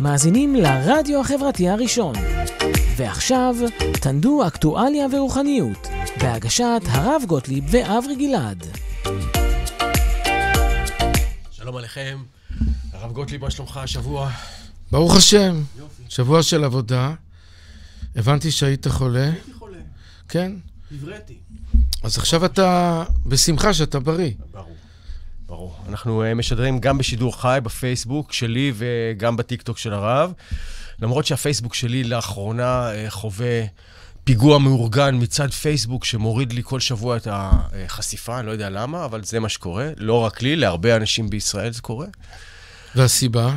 אתם מאזינים לרדיו החברתי הראשון. ועכשיו, תנדו אקטואליה ורוחניות, בהגשת הרב גוטליב ואברי גלעד. שלום עליכם, הרב גוטליב, מה שלומך השבוע? ברוך השם, יופי. שבוע של עבודה. הבנתי שהיית חולה. הייתי חולה. כן. הבראתי. אז עכשיו אתה בשמחה שאתה בריא. ברור. ברור. אנחנו אה, משדרים גם בשידור חי בפייסבוק שלי וגם בטיקטוק של הרב. למרות שהפייסבוק שלי לאחרונה אה, חווה פיגוע מאורגן מצד פייסבוק שמוריד לי כל שבוע את החשיפה, אני לא יודע למה, אבל זה מה שקורה. לא רק לי, להרבה אנשים בישראל זה קורה. והסיבה?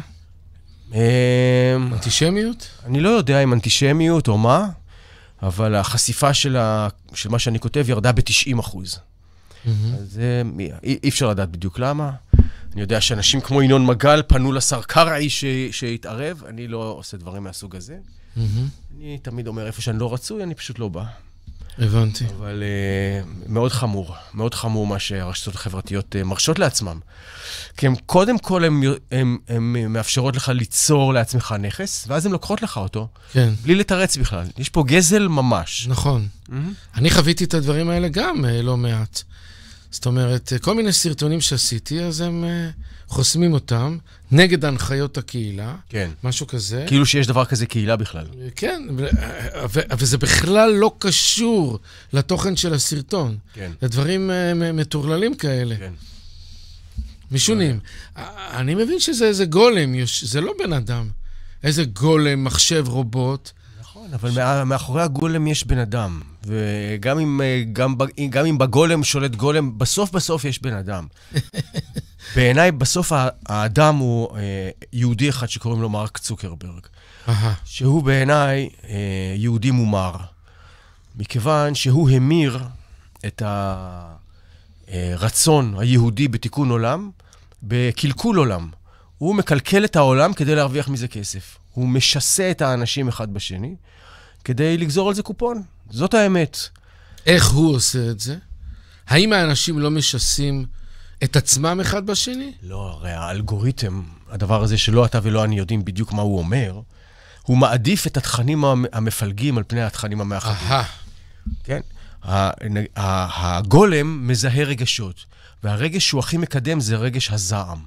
אמ, אנטישמיות? אני לא יודע אם אנטישמיות או מה, אבל החשיפה של, ה... של מה שאני כותב ירדה ב-90 אחוז. Mm-hmm. אז אה, אי, אי אפשר לדעת בדיוק למה. אני יודע שאנשים כמו ינון מגל פנו לשר קרעי שהתערב, אני לא עושה דברים מהסוג הזה. Mm-hmm. אני תמיד אומר, איפה שאני לא רצוי, אני פשוט לא בא. הבנתי. אבל uh, מאוד חמור, מאוד חמור מה שהרשתות החברתיות uh, מרשות לעצמם. כי הם, קודם כל, הן מאפשרות לך ליצור לעצמך נכס, ואז הן לוקחות לך אותו. כן. בלי לתרץ בכלל. יש פה גזל ממש. נכון. Mm-hmm. אני חוויתי את הדברים האלה גם uh, לא מעט. זאת אומרת, אה, כל מיני סרטונים שעשיתי, אז הם אה, חוסמים אותם נגד הנחיות הקהילה, כן. משהו כזה. כאילו שיש דבר כזה קהילה בכלל. אה, כן, וזה בכלל לא קשור לתוכן של הסרטון. כן. זה דברים מטורללים כאלה. כן. משונים. לא אני מבין שזה איזה גולם, זה לא בן אדם. איזה גולם, מחשב, רובוט. נכון, אבל מאחורי הגולם יש בן אדם. וגם אם, אה, גם, גם אם בגולם שולט גולם, בסוף בסוף יש בן אדם. בעיניי, בסוף האדם הוא אה, יהודי אחד שקוראים לו מרק צוקרברג, שהוא בעיניי אה, יהודי מומר, מכיוון שהוא המיר את הרצון היהודי בתיקון עולם בקלקול עולם. הוא מקלקל את העולם כדי להרוויח מזה כסף. הוא משסה את האנשים אחד בשני כדי לגזור על זה קופון. זאת האמת. איך הוא עושה את זה? האם האנשים לא משסים את עצמם אחד בשני? לא, הרי האלגוריתם, הדבר הזה שלא אתה ולא אני יודעים בדיוק מה הוא אומר, הוא מעדיף את התכנים המפלגים על פני התכנים המאחדים. כן? הגולם מזהה רגשות, והרגש שהוא הכי מקדם זה רגש הזעם.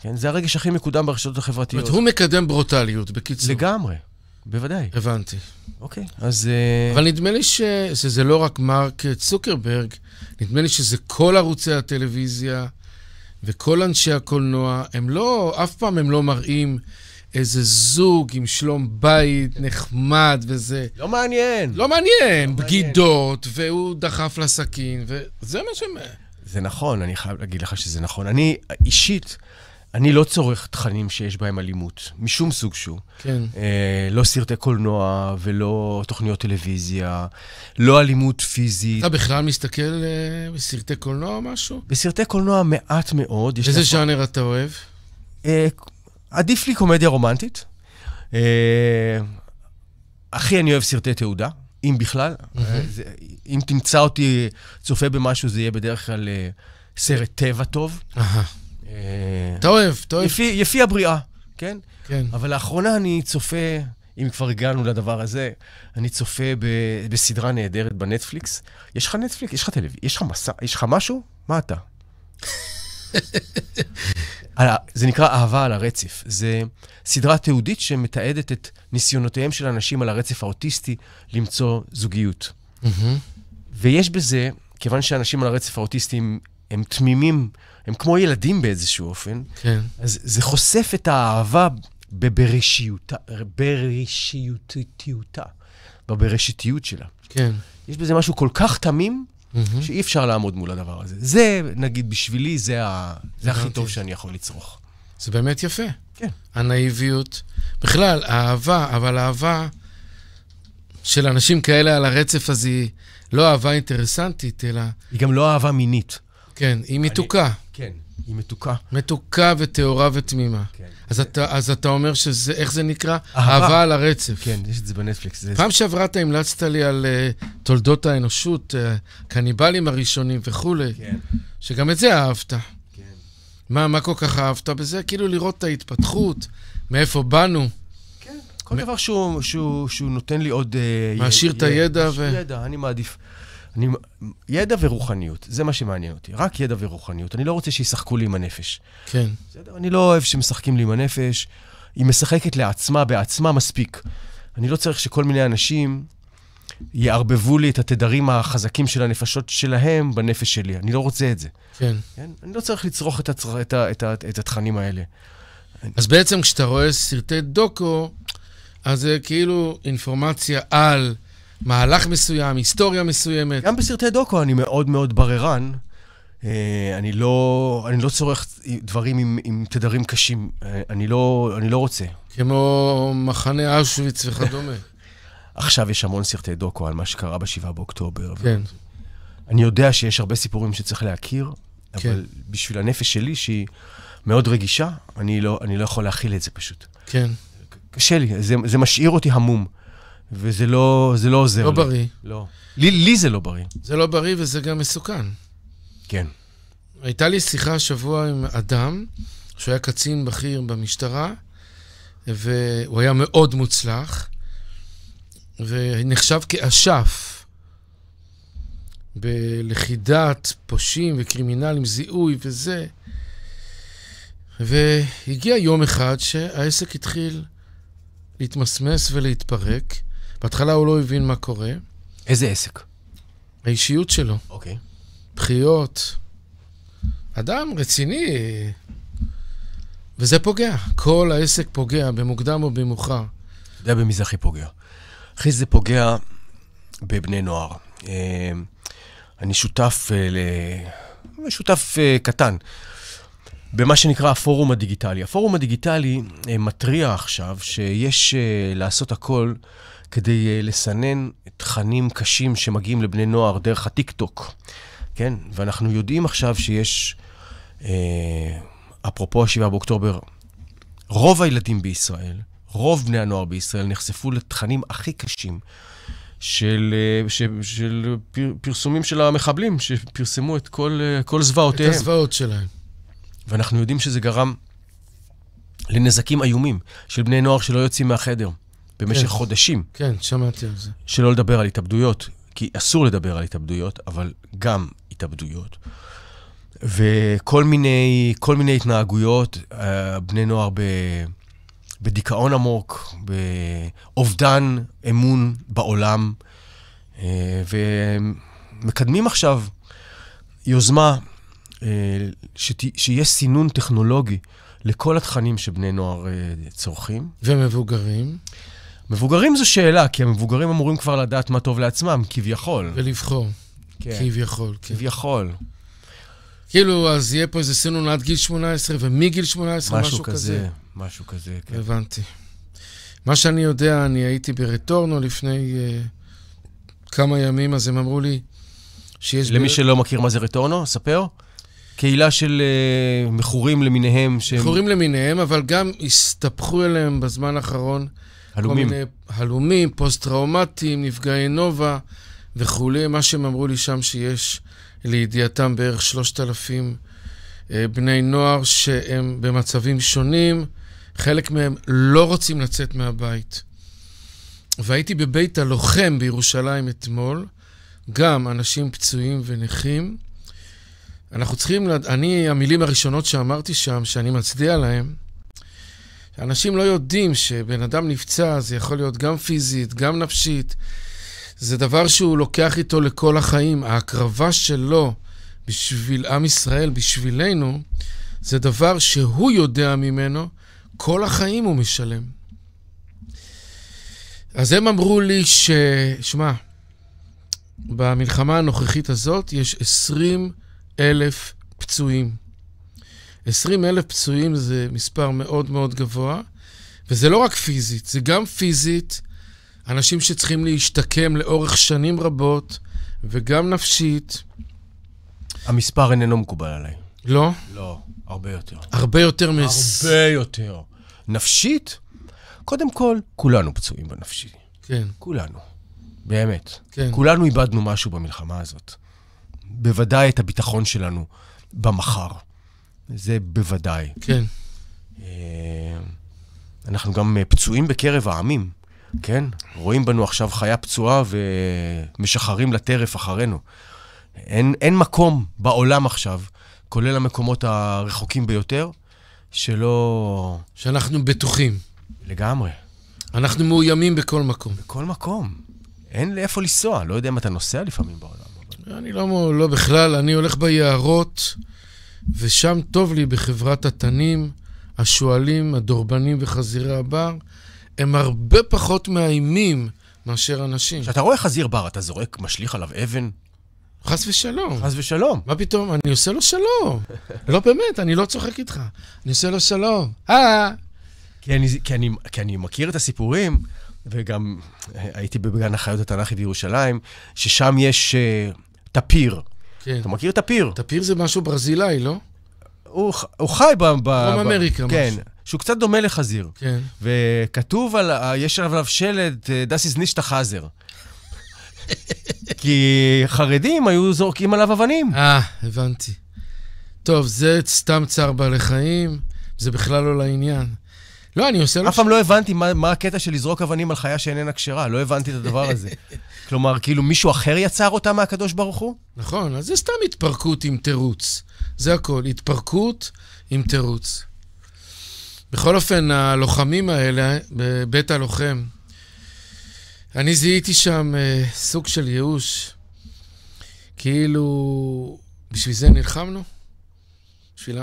כן? זה הרגש הכי מקודם ברשתות החברתיות. זאת אומרת, הוא מקדם ברוטליות, בקיצור. לגמרי. בוודאי. הבנתי. אוקיי, אז... אה, אבל נדמה לי שזה לא רק מרק צוקרברג, נדמה לי שזה כל ערוצי הטלוויזיה וכל אנשי הקולנוע, הם לא, אף פעם הם לא מראים איזה זוג עם שלום בית נחמד וזה. לא מעניין. לא מעניין, לא בגידות, מעניין. והוא דחף לסכין, וזה מה ש... זה נכון, אני חייב להגיד לך שזה נכון. אני אישית... אני לא צורך תכנים שיש בהם אלימות, משום סוג שהוא. כן. אה, לא סרטי קולנוע ולא תוכניות טלוויזיה, לא אלימות פיזית. אתה בכלל מסתכל אה, בסרטי קולנוע או משהו? בסרטי קולנוע מעט מאוד. איזה לך... ז'אנר אתה אוהב? אה, עדיף לי קומדיה רומנטית. אה, אחי, אני אוהב סרטי תעודה, אם בכלל. Mm-hmm. אה, זה, אם תמצא אותי צופה במשהו, זה יהיה בדרך כלל אה, סרט טבע טוב. Aha. אה, אתה אוהב, אתה אוהב. יפי, יפי הבריאה, כן? כן. אבל לאחרונה אני צופה, אם כבר הגענו לדבר הזה, אני צופה ב, בסדרה נהדרת בנטפליקס. יש לך נטפליקס? יש לך טלוויזיה? יש לך מסע? יש לך משהו? מה אתה? זה נקרא אהבה על הרצף. זה סדרה תיעודית שמתעדת את ניסיונותיהם של אנשים על הרצף האוטיסטי למצוא זוגיות. ויש בזה, כיוון שאנשים על הרצף האוטיסטי הם, הם תמימים הם כמו ילדים באיזשהו אופן. כן. אז זה חושף את האהבה בבראשיותה, בראשיותיותה, בבראשיתיות שלה. כן. יש בזה משהו כל כך תמים, mm-hmm. שאי אפשר לעמוד מול הדבר הזה. זה, נגיד, בשבילי, זה, ה... זה הכי טוב שאני יכול לצרוך. זה באמת יפה. כן. הנאיביות. בכלל, אהבה, אבל אהבה של אנשים כאלה על הרצף הזה היא לא אהבה אינטרסנטית, אלא... היא גם לא אהבה מינית. כן, היא מתוקה. כן, היא מתוקה. מתוקה וטהורה ותמימה. כן. אז, זה... אתה, אז אתה אומר שזה, איך זה נקרא? אהבה. אהבה על הרצף. כן, יש את זה בנטפליקס. זה... פעם שעברה אתה המלצת לי על uh, תולדות האנושות, uh, אה, קניבלים הראשונים וכולי, כן. שגם את זה אהבת. כן. מה, מה כל כך אהבת בזה? כאילו לראות את ההתפתחות, מאיפה באנו. כן, כל מ... דבר שהוא, שהוא, שהוא נותן לי עוד... Uh, מעשיר את הידע. מעשיר ו... ידע, אני מעדיף. אני, ידע ורוחניות, זה מה שמעניין אותי. רק ידע ורוחניות. אני לא רוצה שישחקו לי עם הנפש. כן. בסדר? אני לא אוהב שמשחקים לי עם הנפש. היא משחקת לעצמה, בעצמה מספיק. אני לא צריך שכל מיני אנשים יערבבו לי את התדרים החזקים של הנפשות שלהם בנפש שלי. אני לא רוצה את זה. כן. כן? אני לא צריך לצרוך את, הצר... את, ה... את, ה... את התכנים האלה. אז בעצם כשאתה רואה סרטי דוקו, אז זה כאילו אינפורמציה על... מהלך מסוים, היסטוריה מסוימת. גם בסרטי דוקו אני מאוד מאוד בררן. אה, אני לא, אני לא צורך דברים עם, עם תדרים קשים. אה, אני לא, אני לא רוצה. כמו מחנה אושוויץ וכדומה. עכשיו יש המון סרטי דוקו על מה שקרה ב-7 באוקטובר. כן. אני יודע שיש הרבה סיפורים שצריך להכיר, כן. אבל בשביל הנפש שלי, שהיא מאוד רגישה, אני לא, אני לא יכול להכיל את זה פשוט. כן. קשה לי, זה, זה משאיר אותי המום. וזה לא, זה לא עוזר. לא לי. בריא. לא. לי, לי זה לא בריא. זה לא בריא וזה גם מסוכן. כן. הייתה לי שיחה השבוע עם אדם, שהוא היה קצין בכיר במשטרה, והוא היה מאוד מוצלח, ונחשב כאשף בלכידת פושעים וקרימינלים, זיהוי וזה. והגיע יום אחד שהעסק התחיל להתמסמס ולהתפרק, בהתחלה הוא לא הבין מה קורה. איזה עסק? האישיות שלו. אוקיי. בחיות. אדם רציני, וזה פוגע. כל העסק פוגע, במוקדם או במאוחר. אתה יודע במי זה הכי פוגע. אחי, זה פוגע בבני נוער. אה, אני שותף, אה, ל... שותף אה, קטן, במה שנקרא הפורום הדיגיטלי. הפורום הדיגיטלי מתריע עכשיו שיש לעשות הכל כדי אה, לסנן תכנים קשים שמגיעים לבני נוער דרך הטיקטוק. כן, ואנחנו יודעים עכשיו שיש, אה, אפרופו ה-7 באוקטובר, רוב הילדים בישראל, רוב בני הנוער בישראל נחשפו לתכנים הכי קשים של, אה, של, של פר, פרסומים של המחבלים, שפרסמו את כל, אה, כל זוועותיהם. את הזוועות שלהם. ואנחנו יודעים שזה גרם לנזקים איומים של בני נוער שלא יוצאים מהחדר. במשך כן. חודשים. כן, שמעתי על זה. שלא לדבר על התאבדויות, כי אסור לדבר על התאבדויות, אבל גם התאבדויות. וכל מיני, כל מיני התנהגויות, אה, בני נוער ב, בדיכאון עמוק, באובדן אמון בעולם, אה, ומקדמים עכשיו יוזמה אה, שת, שיהיה סינון טכנולוגי לכל התכנים שבני נוער צורכים. ומבוגרים. מבוגרים זו שאלה, כי המבוגרים אמורים כבר לדעת מה טוב לעצמם, כביכול. ולבחור. כן. כביכול, כן. כביכול. כאילו, אז יהיה פה איזה סינון עד גיל 18, ומגיל 18, משהו, משהו כזה. כזה. משהו כזה, כן. הבנתי. מה שאני יודע, אני הייתי ברטורנו לפני uh, כמה ימים, אז הם אמרו לי שיש... למי ב... שלא מכיר מה זה רטורנו, ספר. קהילה של uh, מכורים למיניהם שהם... מכורים למיניהם, אבל גם הסתפחו אליהם בזמן האחרון. הלומים. כל מיני הלומים, פוסט-טראומטיים, נפגעי נובה וכולי. מה שהם אמרו לי שם שיש לידיעתם בערך 3,000 אה, בני נוער שהם במצבים שונים, חלק מהם לא רוצים לצאת מהבית. והייתי בבית הלוחם בירושלים אתמול, גם אנשים פצועים ונכים. אנחנו צריכים, לד... אני, המילים הראשונות שאמרתי שם, שאני מצדיע להם, אנשים לא יודעים שבן אדם נפצע, זה יכול להיות גם פיזית, גם נפשית. זה דבר שהוא לוקח איתו לכל החיים. ההקרבה שלו בשביל עם ישראל, בשבילנו, זה דבר שהוא יודע ממנו, כל החיים הוא משלם. אז הם אמרו לי ש... שמע, במלחמה הנוכחית הזאת יש 20 אלף פצועים. 20 אלף פצועים זה מספר מאוד מאוד גבוה, וזה לא רק פיזית, זה גם פיזית, אנשים שצריכים להשתקם לאורך שנים רבות, וגם נפשית. המספר איננו מקובל עליי. לא? לא, הרבה יותר. הרבה יותר מ... הרבה מס... יותר. נפשית? קודם כל, כולנו פצועים בנפשי. כן. כולנו. באמת. כן. כולנו איבדנו משהו במלחמה הזאת. בוודאי את הביטחון שלנו במחר. זה בוודאי. כן. אה, אנחנו גם אה, פצועים בקרב העמים, כן? רואים בנו עכשיו חיה פצועה ומשחרים לטרף אחרינו. אין, אין מקום בעולם עכשיו, כולל המקומות הרחוקים ביותר, שלא... שאנחנו בטוחים. לגמרי. אנחנו מאוימים בכל מקום. בכל מקום. אין לאיפה לנסוע. לא יודע אם אתה נוסע לפעמים בעולם. אבל... אני לא, לא בכלל, אני הולך ביערות. ושם טוב לי בחברת התנים, השועלים, הדורבנים וחזירי הבר, הם הרבה פחות מאיימים מאשר אנשים. כשאתה רואה חזיר בר, אתה זורק, משליך עליו אבן? חס ושלום. חס ושלום. מה פתאום? אני עושה לו שלום. לא באמת, אני לא צוחק איתך. אני עושה לו שלום. אה! כי אני, כי, כי אני מכיר את הסיפורים, וגם הייתי בגן החיות התנ"כי בירושלים, ששם יש uh, טפיר. כן. אתה מכיר את הפיר? את הפיר זה משהו ברזילאי, לא? הוא, הוא חי ב... דרום אמריקה, כן, משהו. שהוא קצת דומה לחזיר. כן. וכתוב על... יש עליו שלט, דס איז נישטה חזר. כי חרדים היו זורקים עליו אבנים. אה, הבנתי. טוב, זה סתם צער בעלי חיים, זה בכלל לא לעניין. לא, אני עושה אף פעם לא הבנתי מה, מה הקטע של לזרוק אבנים על חיה שאיננה כשרה, לא הבנתי את הדבר הזה. כלומר, כאילו מישהו אחר יצר אותה מהקדוש ברוך הוא? נכון, אז זה סתם התפרקות עם תירוץ. זה הכל, התפרקות עם תירוץ. בכל אופן, הלוחמים האלה, בבית הלוחם, אני זיהיתי שם אה, סוג של ייאוש, כאילו, בשביל זה נלחמנו? בשביל,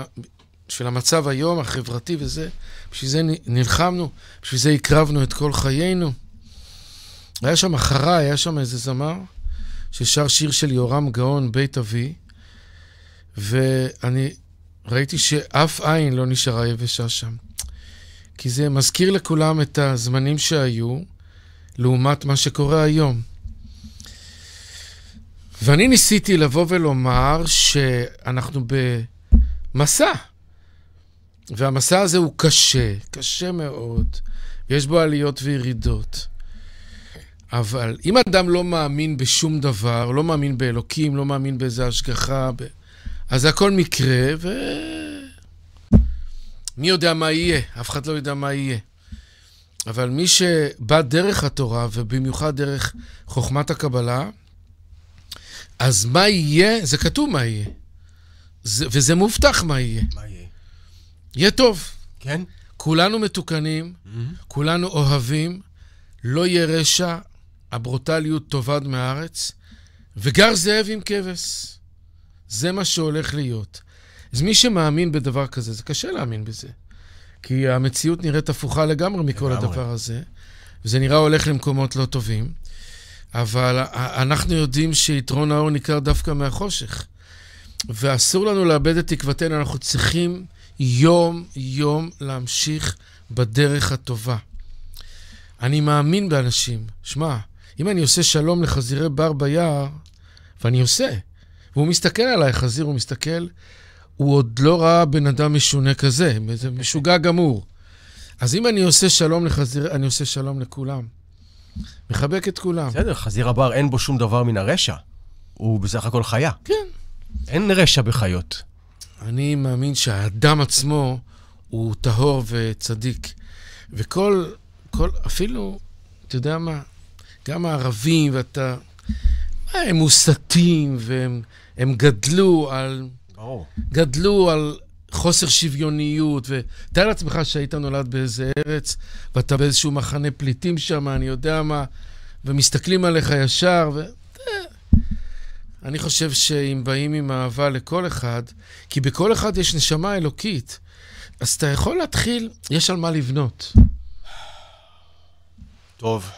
בשביל המצב היום, החברתי וזה, בשביל זה נלחמנו, בשביל זה הקרבנו את כל חיינו. היה שם אחרה, היה שם איזה זמר ששר שיר של יורם גאון, בית אבי, ואני ראיתי שאף עין לא נשארה יבשה שם. כי זה מזכיר לכולם את הזמנים שהיו, לעומת מה שקורה היום. ואני ניסיתי לבוא ולומר שאנחנו במסע, והמסע הזה הוא קשה, קשה מאוד. ויש בו עליות וירידות. אבל אם אדם לא מאמין בשום דבר, לא מאמין באלוקים, לא מאמין באיזה השגחה, ב... אז הכל מקרה, ו... מי יודע מה יהיה? אף אחד לא יודע מה יהיה. אבל מי שבא דרך התורה, ובמיוחד דרך חוכמת הקבלה, אז מה יהיה? זה כתוב מה יהיה. זה, וזה מובטח מה יהיה. מה יהיה? יהיה טוב. כן? כולנו מתוקנים, mm-hmm. כולנו אוהבים, לא יהיה רשע, הברוטליות תאבד מהארץ, וגר זאב עם כבש. זה מה שהולך להיות. אז מי שמאמין בדבר כזה, זה קשה להאמין בזה. כי המציאות נראית הפוכה לגמרי מכל לגמרי. הדבר הזה, וזה נראה הולך למקומות לא טובים, אבל אנחנו יודעים שיתרון האור ניכר דווקא מהחושך, ואסור לנו לאבד את תקוותנו, אנחנו צריכים... יום-יום להמשיך בדרך הטובה. אני מאמין באנשים. שמע, אם אני עושה שלום לחזירי בר ביער, ואני עושה, והוא מסתכל עליי, חזיר, הוא מסתכל, הוא עוד לא ראה בן אדם משונה כזה, זה משוגע גמור. אז אם אני עושה שלום לחזיר, אני עושה שלום לכולם. מחבק את כולם. בסדר, חזיר הבר אין בו שום דבר מן הרשע. הוא בסך הכל חיה. כן. אין רשע בחיות. אני מאמין שהאדם עצמו הוא טהור וצדיק. וכל, כל, אפילו, אתה יודע מה, גם הערבים, ואתה... מה, הם מוסתים, והם הם גדלו על... ברור. גדלו על חוסר שוויוניות, ותאר לעצמך שהיית נולד באיזה ארץ, ואתה באיזשהו מחנה פליטים שם, אני יודע מה, ומסתכלים עליך ישר, ו... אני חושב שאם באים עם אהבה לכל אחד, כי בכל אחד יש נשמה אלוקית, אז אתה יכול להתחיל, יש על מה לבנות. טוב.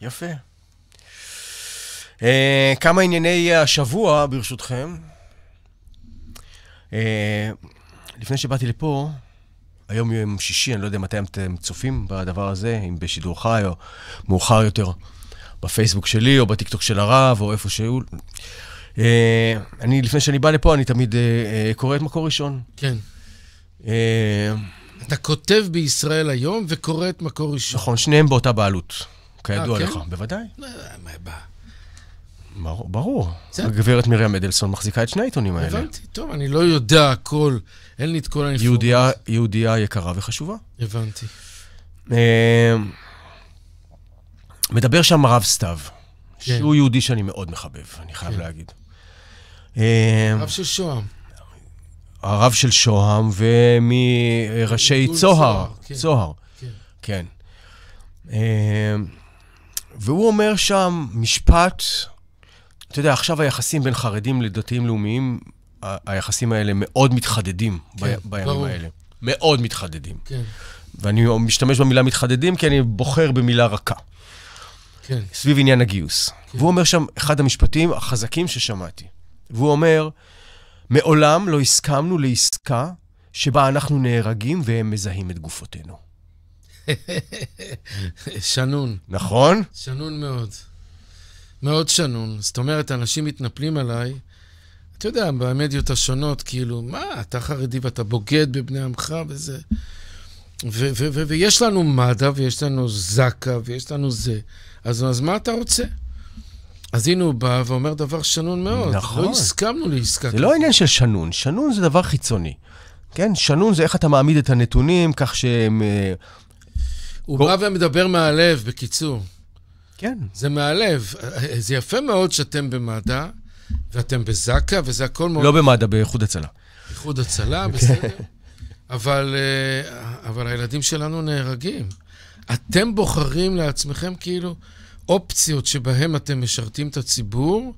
יפה. Uh, כמה ענייני השבוע, ברשותכם. Uh, לפני שבאתי לפה, היום יום שישי, אני לא יודע מתי אתם צופים בדבר הזה, אם בשידור חי או מאוחר יותר. בפייסבוק שלי, או בטיקטוק של הרב, או איפה שהוא. Uh, אני, לפני שאני בא לפה, אני תמיד uh, uh, קורא את מקור ראשון. כן. Uh, אתה כותב בישראל היום וקורא את מקור ראשון. נכון, שניהם באותה בעלות, כידוע 아, כן? לך. בוודאי. מה, ברור. זה... הגברת מרים אדלסון מחזיקה את שני העיתונים האלה. הבנתי, טוב, אני לא יודע הכל, אין לי את כל האינפורמציה. יהודייה יקרה וחשובה. הבנתי. Uh, מדבר שם הרב סתיו, כן. שהוא יהודי שאני מאוד מחבב, אני חייב כן. להגיד. הרב אמ, של שוהם. הרב של שוהם ומראשי צוהר. צוהר, כן. כן. כן. אמ, והוא אומר שם משפט, אתה יודע, עכשיו היחסים בין חרדים לדתיים לאומיים, היחסים האלה מאוד מתחדדים כן, בימים ברור. האלה. מאוד מתחדדים. כן. ואני משתמש במילה מתחדדים כי אני בוחר במילה רכה. כן. סביב עניין הגיוס. כן. והוא אומר שם, אחד המשפטים החזקים ששמעתי, והוא אומר, מעולם לא הסכמנו לעסקה שבה אנחנו נהרגים והם מזהים את גופותינו. שנון. נכון? שנון מאוד. מאוד שנון. זאת אומרת, אנשים מתנפלים עליי, אתה יודע, במדיות השונות, כאילו, מה, אתה חרדי ואתה בוגד בבני עמך וזה. ו- ו- ו- ויש לנו מד"א, ויש לנו זק"א, ויש לנו זה. אז, אז מה אתה רוצה? אז הנה הוא בא ואומר דבר שנון מאוד. נכון. לא הסכמנו לעסקה כזאת. זה לא עניין של שנון, שנון זה דבר חיצוני. כן, שנון זה איך אתה מעמיד את הנתונים כך שהם... אה, הוא בוא... בא ומדבר מהלב, בקיצור. כן. זה מהלב. זה יפה מאוד שאתם במד"א, ואתם בזק"א, וזה הכל מאוד... לא במד"א, באיחוד הצלה. איחוד הצלה, אוקיי. בסדר. אבל, אה, אבל הילדים שלנו נהרגים. אתם בוחרים לעצמכם כאילו אופציות שבהן אתם משרתים את הציבור,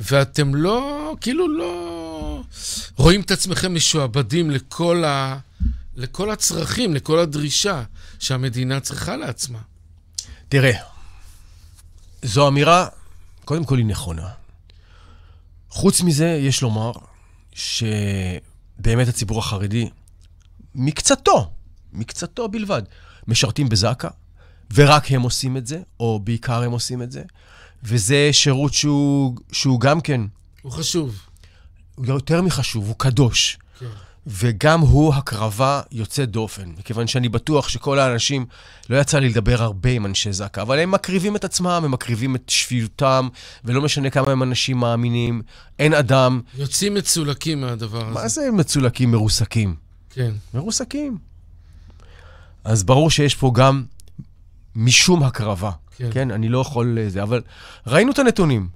ואתם לא, כאילו לא רואים את עצמכם משועבדים לכל, ה, לכל הצרכים, לכל הדרישה שהמדינה צריכה לעצמה. תראה, זו אמירה, קודם כל היא נכונה. חוץ מזה, יש לומר שבאמת הציבור החרדי, מקצתו, מקצתו בלבד, משרתים בזק"א, ורק הם עושים את זה, או בעיקר הם עושים את זה, וזה שירות שהוא, שהוא גם כן... הוא חשוב. הוא יותר מחשוב, הוא קדוש. כן. וגם הוא הקרבה יוצאת דופן, מכיוון שאני בטוח שכל האנשים, לא יצא לי לדבר הרבה עם אנשי זק"א, אבל הם מקריבים את עצמם, הם מקריבים את שפיותם, ולא משנה כמה הם אנשים מאמינים, אין אדם... יוצאים מצולקים מהדבר הזה. מה זה מצולקים? מרוסקים. כן. מרוסקים. אז ברור שיש פה גם משום הקרבה, כן? כן? אני לא יכול... לזה, אה, אבל ראינו את הנתונים,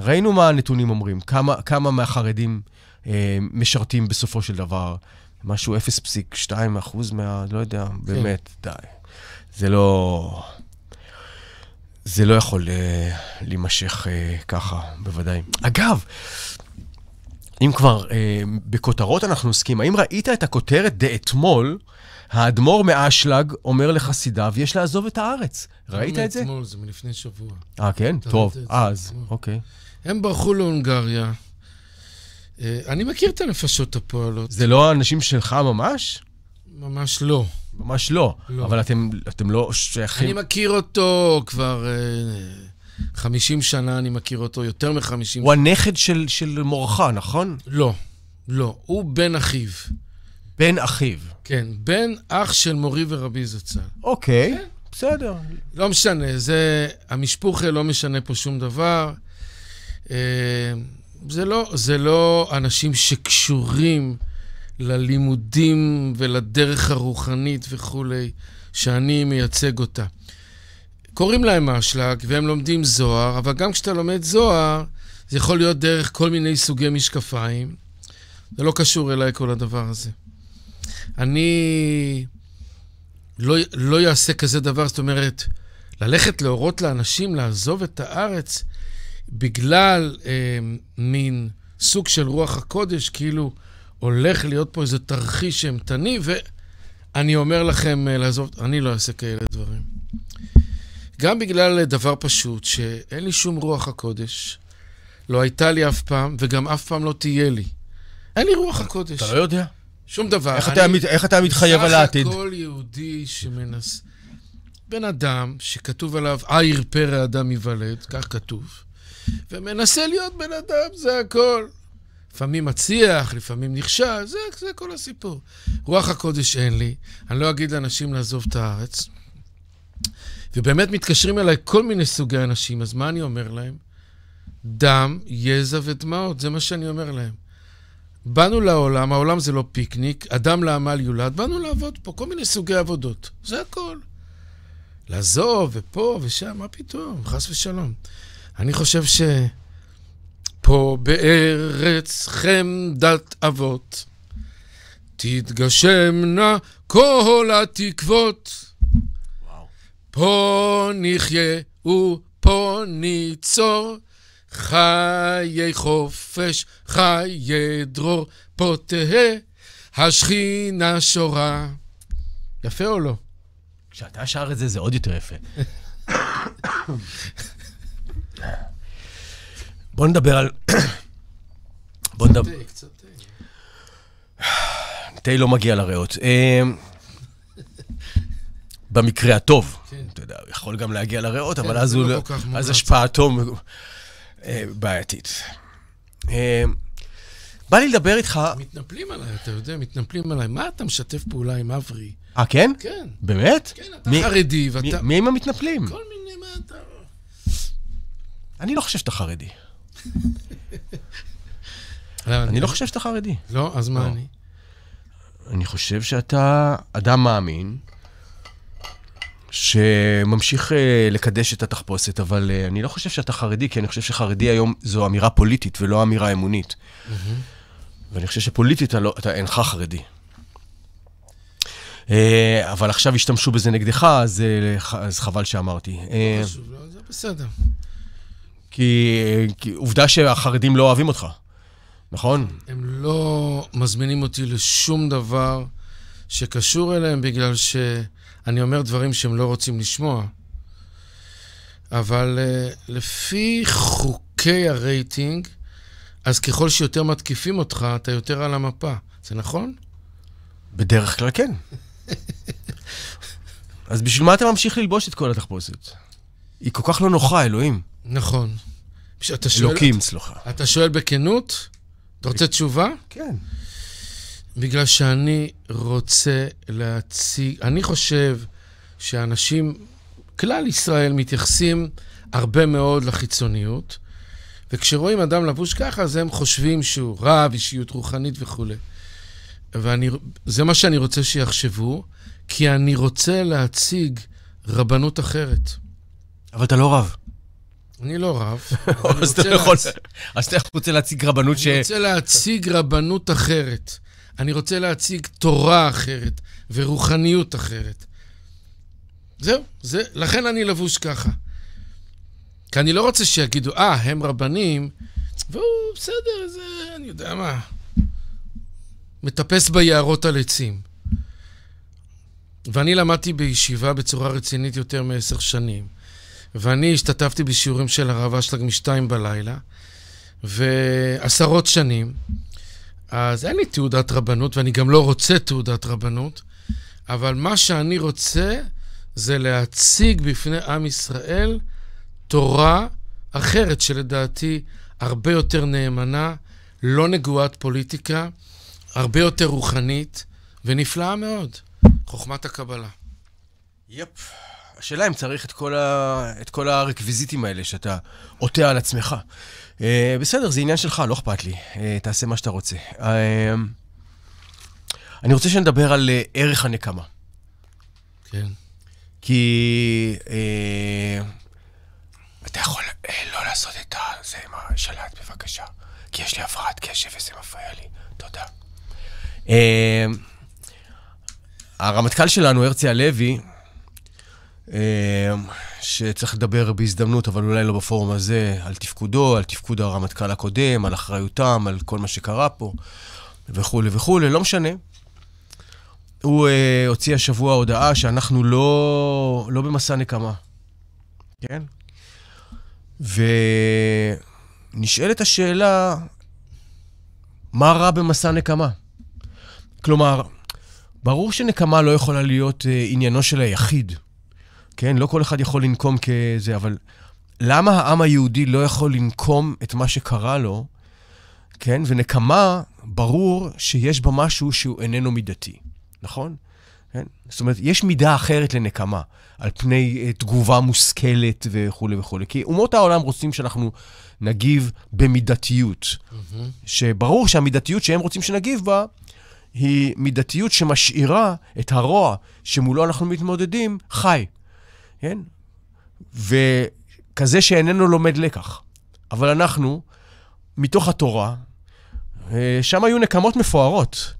ראינו מה הנתונים אומרים, כמה, כמה מהחרדים אה, משרתים בסופו של דבר, משהו 0.2 אחוז מה... לא יודע, כן. באמת, די. זה לא... זה לא יכול אה, להימשך אה, ככה, בוודאי. אגב, אם כבר אה, בכותרות אנחנו עוסקים, האם ראית את הכותרת דה האדמו"ר מאשלג אומר לחסידיו, יש לעזוב את הארץ. ראית את זה? אתמול, זה מלפני שבוע. אה, כן? טוב, אז, אוקיי. הם ברחו להונגריה. אה, אני מכיר את הנפשות הפועלות. זה לא האנשים שלך ממש? ממש לא. ממש לא. לא. אבל אתם, אתם לא שייכים... אני מכיר אותו כבר אה, 50 שנה, אני מכיר אותו יותר מ-50 הוא שנה. הוא הנכד של, של מורך, נכון? לא, לא. הוא בן אחיו. בן אחיו. כן, בן אח של מורי ורבי זצ"ל. אוקיי, כן. בסדר. לא משנה, זה... המשפוחה לא משנה פה שום דבר. אה, זה לא, זה לא אנשים שקשורים ללימודים ולדרך הרוחנית וכולי, שאני מייצג אותה. קוראים להם אשלג, והם לומדים זוהר, אבל גם כשאתה לומד זוהר, זה יכול להיות דרך כל מיני סוגי משקפיים. זה לא קשור אליי כל הדבר הזה. אני לא, אעשה לא כזה דבר, זאת אומרת, ללכת להורות לאנשים לעזוב את הארץ בגלל אה, מין סוג של רוח הקודש, כאילו הולך להיות פה איזה תרחיש אימתני, ואני אומר לכם אה, לעזוב, אני לא אעשה כאלה דברים. גם בגלל דבר פשוט, שאין לי שום רוח הקודש, לא הייתה לי אף פעם, וגם אף פעם לא תהיה לי. אין לי רוח הקודש. אתה לא יודע? שום דבר. איך, אני, אתה, איך אתה מתחייב על העתיד? בסך הכל יהודי שמנס... בן אדם שכתוב עליו, אה ירפה רעדה מוולד, כך כתוב, ומנסה להיות בן אדם, זה הכל. לפעמים מצליח, לפעמים נכשל, זה, זה כל הסיפור. רוח הקודש אין לי, אני לא אגיד לאנשים לעזוב את הארץ. ובאמת מתקשרים אליי כל מיני סוגי אנשים, אז מה אני אומר להם? דם, יזע ודמעות, זה מה שאני אומר להם. באנו לעולם, העולם זה לא פיקניק, אדם לעמל יולד, באנו לעבוד פה, כל מיני סוגי עבודות, זה הכל. לעזוב, ופה ושם, מה פתאום, חס ושלום. אני חושב שפה בארץ חמדת אבות, תתגשמנה כל התקוות. וואו. פה נחיה ופה ניצור. חיי חופש, חיי דרור, פה תהא השכינה שורה. יפה או לא? כשאתה שר את זה, זה עוד יותר יפה. בוא נדבר על... בוא נדבר... תה לא מגיע לריאות. אה, במקרה הטוב, כן. אתה יודע, יכול גם להגיע לריאות, אבל כן, אז לא לא- השפעתו... אה, בעייתית. אה, בא לי לדבר איתך... מתנפלים עליי, אתה יודע, מתנפלים עליי. מה אתה משתף פעולה עם אברי? אה, כן? כן. באמת? כן, אתה חרדי ואתה... מי הם המתנפלים? כל מיני, מה אתה... אני לא חושב שאתה חרדי. אני לא חושב שאתה חרדי. לא? אז מה לא. אני? אני חושב שאתה אדם מאמין, שממשיך uh, לקדש את התחפושת, אבל uh, אני לא חושב שאתה חרדי, כי אני חושב שחרדי היום זו אמירה פוליטית ולא אמירה אמונית. Mm-hmm. ואני חושב שפוליטית אתה, לא, אתה אינך חרדי. Uh, אבל עכשיו השתמשו בזה נגדך, אז, uh, אז חבל שאמרתי. Uh, לא חשוב, לא, זה בסדר. כי, כי עובדה שהחרדים לא אוהבים אותך, נכון? הם לא מזמינים אותי לשום דבר. שקשור אליהם בגלל שאני אומר דברים שהם לא רוצים לשמוע. אבל uh, לפי חוקי הרייטינג, אז ככל שיותר מתקיפים אותך, אתה יותר על המפה. זה נכון? בדרך כלל כן. אז בשביל מה אתה ממשיך ללבוש את כל התחפושת? היא כל כך לא נוחה, אלוהים. נכון. אתה שואל... אלוקים, סליחה. אתה שואל בכנות? אתה רוצה תשובה? כן. בגלל שאני רוצה להציג... אני חושב שאנשים, כלל ישראל, מתייחסים הרבה מאוד לחיצוניות, וכשרואים אדם לבוש ככה, אז הם חושבים שהוא רב, אישיות רוחנית וכולי. וזה מה שאני רוצה שיחשבו, כי אני רוצה להציג רבנות אחרת. אבל אתה לא רב. אני לא רב. אז אתה יכול... אז אתה רוצה להציג רבנות ש... אני רוצה להציג רבנות אחרת. אני רוצה להציג תורה אחרת ורוחניות אחרת. זהו, זה, לכן אני לבוש ככה. כי אני לא רוצה שיגידו, אה, ah, הם רבנים, והוא, בסדר, זה, אני יודע מה, מטפס ביערות על עצים. ואני למדתי בישיבה בצורה רצינית יותר מעשר שנים, ואני השתתפתי בשיעורים של הרב אשלג משתיים בלילה, ועשרות שנים, אז אין לי תעודת רבנות, ואני גם לא רוצה תעודת רבנות, אבל מה שאני רוצה זה להציג בפני עם ישראל תורה אחרת, שלדעתי הרבה יותר נאמנה, לא נגועת פוליטיקה, הרבה יותר רוחנית, ונפלאה מאוד, חוכמת הקבלה. יפ. השאלה אם צריך את כל, ה... את כל הרקוויזיטים האלה שאתה עוטה על עצמך. Uh, בסדר, זה עניין שלך, לא אכפת לי. Uh, תעשה מה שאתה רוצה. Uh, אני רוצה שנדבר על uh, ערך הנקמה. כן. כי Uh, אתה יכול uh, לא לעשות את זה עם השלט, בבקשה. כי יש לי הפרעת קשב וזה מפריע לי. תודה. Uh, הרמטכ"ל שלנו, הרצי הלוי, אמ, שצריך לדבר בהזדמנות, אבל אולי לא בפורום הזה, על תפקודו, על תפקוד הרמטכ"ל הקודם, על אחריותם, על כל מה שקרה פה, וכולי וכולי, לא משנה. הוא אה, הוציא השבוע הודעה שאנחנו לא, לא במסע נקמה, כן? ונשאלת השאלה, מה רע במסע נקמה? כלומר, ברור שנקמה לא יכולה להיות אה, עניינו של היחיד. כן, לא כל אחד יכול לנקום כזה, אבל למה העם היהודי לא יכול לנקום את מה שקרה לו, כן? ונקמה, ברור שיש בה משהו שהוא איננו מידתי, נכון? כן? זאת אומרת, יש מידה אחרת לנקמה, על פני uh, תגובה מושכלת וכולי וכולי. כי אומות העולם רוצים שאנחנו נגיב במידתיות. Mm-hmm. שברור שהמידתיות שהם רוצים שנגיב בה, היא מידתיות שמשאירה את הרוע שמולו אנחנו מתמודדים חי. כן? וכזה שאיננו לומד לקח. אבל אנחנו, מתוך התורה, אה, שם היו נקמות מפוארות,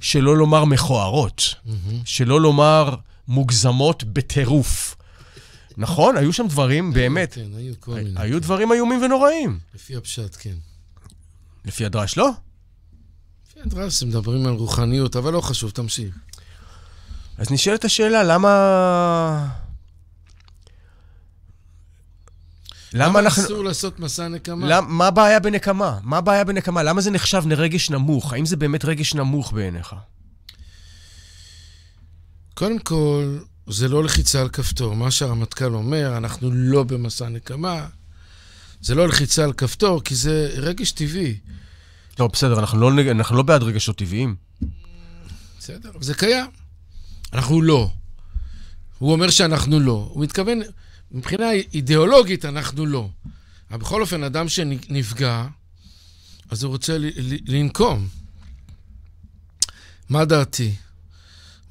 שלא לומר מכוערות, שלא לומר מוגזמות בטירוף. נכון, היו שם דברים, באמת. כן, היו כל מיני. היו כן. דברים איומים ונוראים. לפי הפשט, כן. לפי הדרש, לא? לפי הדרש, מדברים על רוחניות, אבל לא חשוב, תמשיך. אז נשאלת השאלה, למה... למה אנחנו... אסור לעשות מסע נקמה? למ... מה הבעיה בנקמה? מה הבעיה בנקמה? למה זה נחשב לרגש נמוך? האם זה באמת רגש נמוך בעיניך? קודם כל, זה לא לחיצה על כפתור. מה שהרמטכ"ל אומר, אנחנו לא במסע נקמה, זה לא לחיצה על כפתור, כי זה רגש טבעי. לא, בסדר, אנחנו לא, אנחנו לא בעד רגשות טבעיים. בסדר, זה קיים. אנחנו לא. הוא אומר שאנחנו לא. הוא מתכוון, מבחינה אידיאולוגית אנחנו לא. אבל בכל אופן, אדם שנפגע, אז הוא רוצה לנקום. מה דעתי?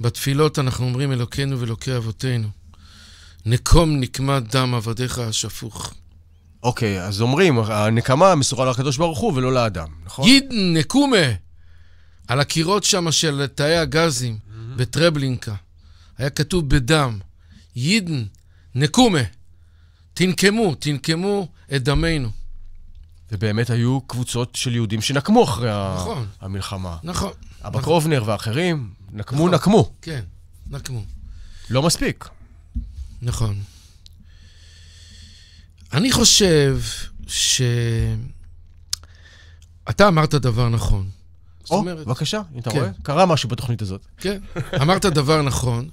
בתפילות אנחנו אומרים אלוקינו ואלוקי אבותינו. נקום נקמת דם עבדיך השפוך. אוקיי, okay, אז אומרים, הנקמה מסורה לקדוש ברוך הוא ולא לאדם, נכון? ייד נקומה! על הקירות שם של תאי הגזים mm-hmm. בטרבלינקה, היה כתוב בדם, יידן נקומה, תנקמו, תנקמו את דמנו. ובאמת היו קבוצות של יהודים שנקמו אחרי נכון, המלחמה. נכון. אבא נכון. קרובנר ואחרים נקמו, נכון, נקמו. כן, נקמו. לא מספיק. נכון. אני חושב ש... אתה אמרת דבר נכון. או, אומרת, בבקשה, אם אתה כן. רואה, קרה משהו בתוכנית הזאת. כן, אמרת דבר נכון,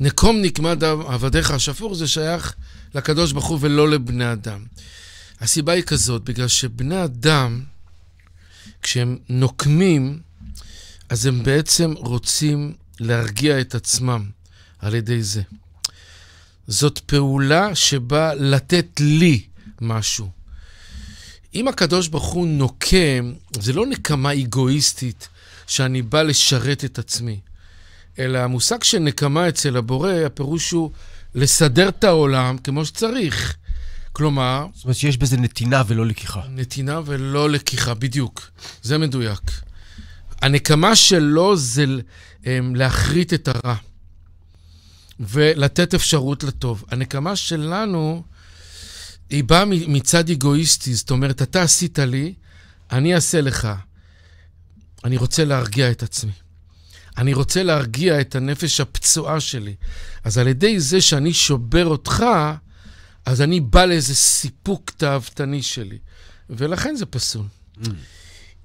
נקום נקמד עבדיך השפור, זה שייך לקדוש ברוך הוא ולא לבני אדם. הסיבה היא כזאת, בגלל שבני אדם, כשהם נוקמים, אז הם בעצם רוצים להרגיע את עצמם על ידי זה. זאת פעולה שבאה לתת לי משהו. אם הקדוש ברוך הוא נוקם, זה לא נקמה אגואיסטית שאני בא לשרת את עצמי. אלא המושג של נקמה אצל הבורא, הפירוש הוא לסדר את העולם כמו שצריך. כלומר... זאת אומרת שיש בזה נתינה ולא לקיחה. נתינה ולא לקיחה, בדיוק. זה מדויק. הנקמה שלו זה אמ, להכרית את הרע ולתת אפשרות לטוב. הנקמה שלנו, היא באה מצד אגואיסטי, זאת אומרת, אתה עשית לי, אני אעשה לך. אני רוצה להרגיע את עצמי. אני רוצה להרגיע את הנפש הפצועה שלי. אז על ידי זה שאני שובר אותך, אז אני בא לאיזה סיפוק תאוותני שלי. ולכן זה פסול. Mm.